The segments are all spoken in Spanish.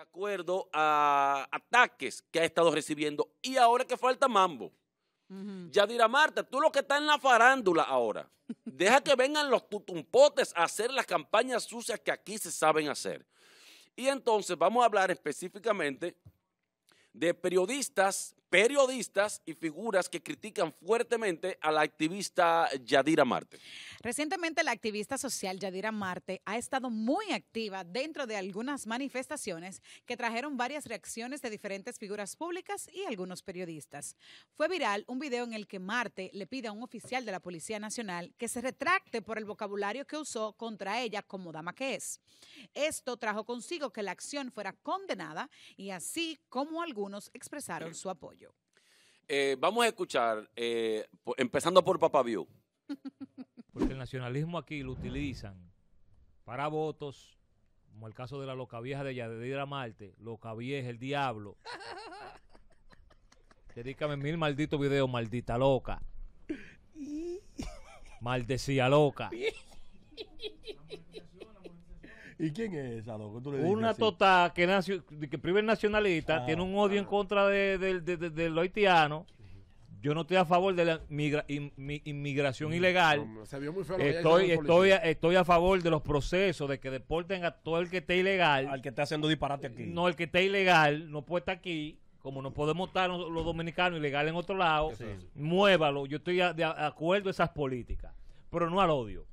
acuerdo a ataques que ha estado recibiendo y ahora que falta mambo. Ya dirá Marta, tú lo que estás en la farándula ahora, deja que vengan los tutumpotes a hacer las campañas sucias que aquí se saben hacer. Y entonces vamos a hablar específicamente de periodistas periodistas y figuras que critican fuertemente a la activista Yadira Marte. Recientemente la activista social Yadira Marte ha estado muy activa dentro de algunas manifestaciones que trajeron varias reacciones de diferentes figuras públicas y algunos periodistas. Fue viral un video en el que Marte le pide a un oficial de la Policía Nacional que se retracte por el vocabulario que usó contra ella como dama que es. Esto trajo consigo que la acción fuera condenada y así como algunos expresaron su apoyo. Eh, vamos a escuchar, eh, empezando por Papá View. Porque el nacionalismo aquí lo utilizan para votos, como el caso de la loca vieja de Yadira Marte, loca vieja, el diablo. Dedícame mil malditos videos, maldita loca. Maldecía loca. ¿Y quién es esa, loco? Una total que, nació, que primer nacionalista, ah. tiene un odio en contra de, los haitianos yo no estoy a favor de la inmigración mm, ilegal. estoy, estoy, a, estoy a favor de los procesos, de que deporten a todo el que esté ilegal. Al que esté haciendo disparate aquí. No, el que esté ilegal no puede estar aquí. Como no podemos estar los dominicanos ilegales en otro lado, muévalo. Yo estoy de acuerdo a esas políticas, pero no al odio.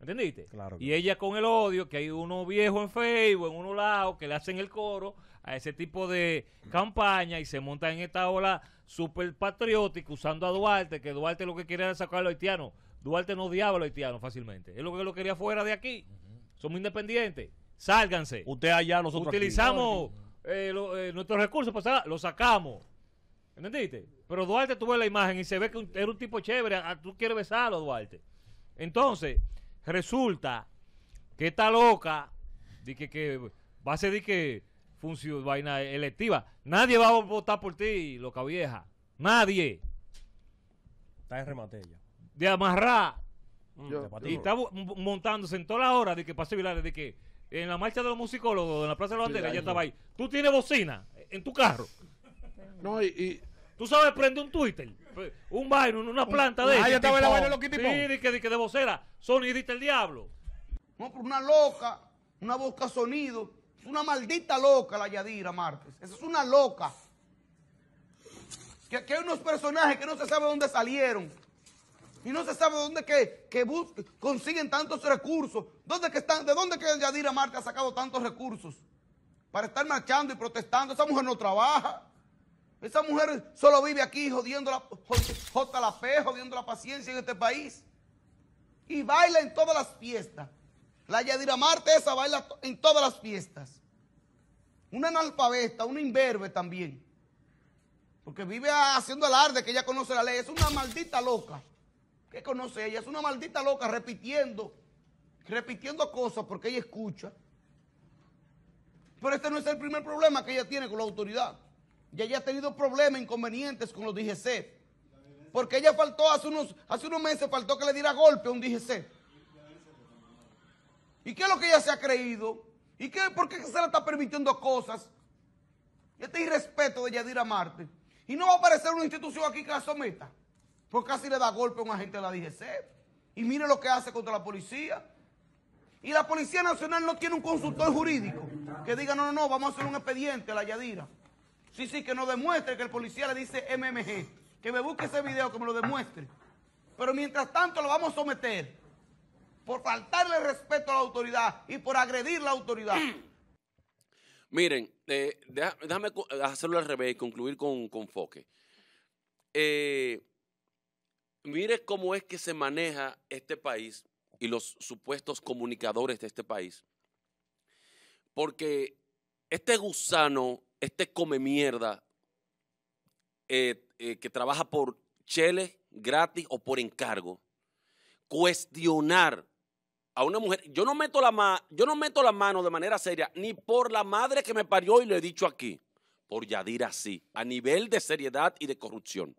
¿Entendiste? y ella con el odio, que hay uno viejo en Facebook, en uno lado, que le hacen el coro a ese tipo de campaña y se monta en esta ola súper patriótica usando a Duarte, que Duarte lo que quiere era sacar a los haitianos. Duarte no odiaba a los haitianos fácilmente. Es lo que lo quería fuera de aquí. Somos independientes. Sálganse. Usted allá, nosotros Utilizamos eh, eh, nuestros recursos, para los sacamos. ¿Entendiste? Pero Duarte tuvo la imagen y se ve que era un tipo chévere. Ah, tú quieres besarlo, Duarte. Entonces, Resulta que está loca, de que, que va a ser de que función, vaina electiva. Nadie va a votar por ti, loca vieja. Nadie. Está en rematella De amarrar. Mm. y está montándose en todas la hora de que pase de que en la marcha de los musicólogos, en la Plaza de la Bandera, ya estaba ahí. Tú tienes bocina en tu carro. No, y, y... Tú sabes prende un Twitter un en una planta ah, de. Ah, estaba la Sí, de que, de que de vocera. el diablo. No, pero una loca, una boca sonido. Es una maldita loca la Yadira Martes Esa es una loca. Que, hay unos personajes que no se sabe dónde salieron. Y no se sabe dónde que, consiguen tantos recursos. ¿Dónde que están, ¿De dónde que Yadira martes ha sacado tantos recursos? Para estar marchando y protestando. Esa mujer no trabaja. Esa mujer solo vive aquí jodiendo la, la fe, jodiendo la paciencia en este país. Y baila en todas las fiestas. La Yadira Marte esa baila en todas las fiestas. Una analfabeta, una imberbe también. Porque vive haciendo alarde que ella conoce la ley. Es una maldita loca. ¿Qué conoce ella? Es una maldita loca repitiendo, repitiendo cosas porque ella escucha. Pero este no es el primer problema que ella tiene con la autoridad. Y ella ha tenido problemas, inconvenientes con los DGC. Porque ella faltó hace unos, hace unos meses, faltó que le diera golpe a un DGC. ¿Y qué es lo que ella se ha creído? ¿Y qué, por qué se le está permitiendo cosas? Este irrespeto de Yadira Marte. Y no va a aparecer una institución aquí que la someta. Porque casi le da golpe a un agente de la DGC. Y mire lo que hace contra la policía. Y la Policía Nacional no tiene un consultor jurídico que diga, no, no, no, vamos a hacer un expediente a la Yadira. Sí, sí, que nos demuestre que el policía le dice MMG. Que me busque ese video, que me lo demuestre. Pero mientras tanto lo vamos a someter por faltarle respeto a la autoridad y por agredir la autoridad. Miren, eh, déjame, hacerlo al revés y concluir con, con Foque. Eh, mire cómo es que se maneja este país y los supuestos comunicadores de este país. Porque este gusano este come mierda eh, eh, que trabaja por Chele, gratis o por encargo, cuestionar a una mujer, yo no meto la yo no meto la mano de manera seria ni por la madre que me parió y lo he dicho aquí, por Yadira así a nivel de seriedad y de corrupción.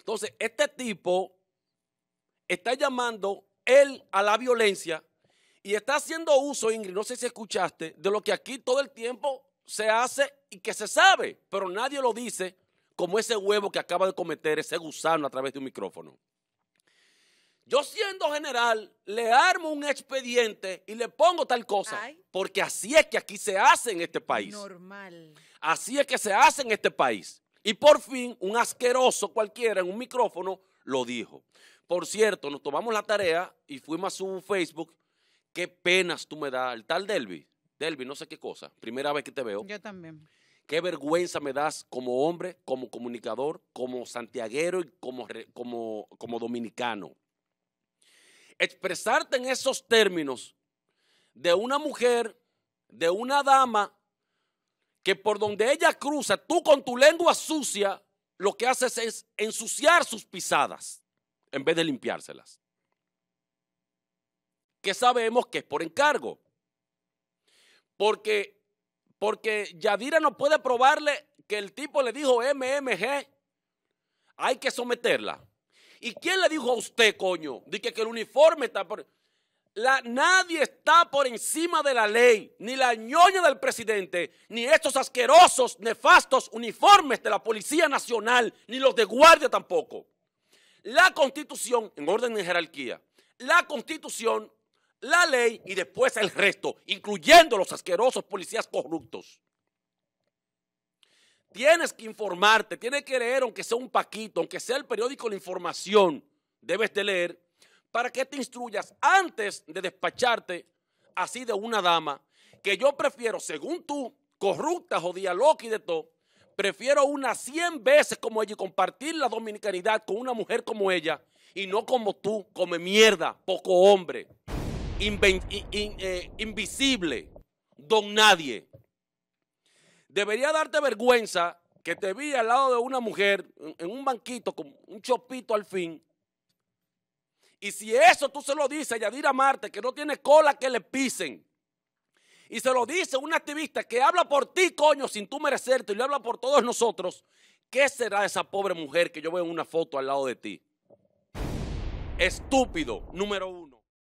Entonces, este tipo está llamando él a la violencia y está haciendo uso, Ingrid, no sé si escuchaste, de lo que aquí todo el tiempo se hace y que se sabe, pero nadie lo dice como ese huevo que acaba de cometer ese gusano a través de un micrófono. Yo siendo general, le armo un expediente y le pongo tal cosa, porque así es que aquí se hace en este país. Normal. Así es que se hace en este país. Y por fin, un asqueroso cualquiera en un micrófono lo dijo. Por cierto, nos tomamos la tarea y fuimos a su Facebook. Qué penas tú me das, el tal Delvi. Delvi, no sé qué cosa, primera vez que te veo. Yo también. Qué vergüenza me das como hombre, como comunicador, como santiaguero y como, como dominicano. Expresarte en esos términos de una mujer, de una dama, que por donde ella cruza, tú con tu lengua sucia, lo que haces es ensuciar sus pisadas en vez de limpiárselas. Que sabemos que es por encargo. Porque, porque Yadira no puede probarle que el tipo le dijo MMG. Hay que someterla. ¿Y quién le dijo a usted, coño? Dice que el uniforme está por... La, nadie está por encima de la ley, ni la ñoña del presidente, ni estos asquerosos, nefastos uniformes de la Policía Nacional, ni los de guardia tampoco. La constitución, en orden de jerarquía, la constitución la ley y después el resto, incluyendo los asquerosos policías corruptos. Tienes que informarte, tienes que leer aunque sea un paquito, aunque sea el periódico La Información, debes de leer para que te instruyas antes de despacharte así de una dama, que yo prefiero, según tú, corrupta, o loca y de todo, prefiero una 100 veces como ella y compartir la dominicanidad con una mujer como ella y no como tú, come mierda, poco hombre. Eh, invisible, don nadie. Debería darte vergüenza que te vi al lado de una mujer en un banquito con un chopito al fin. Y si eso tú se lo dices a Yadira Marte, que no tiene cola que le pisen, y se lo dice un activista que habla por ti, coño, sin tú merecerte, y le habla por todos nosotros, ¿qué será esa pobre mujer que yo veo en una foto al lado de ti? Estúpido, número uno.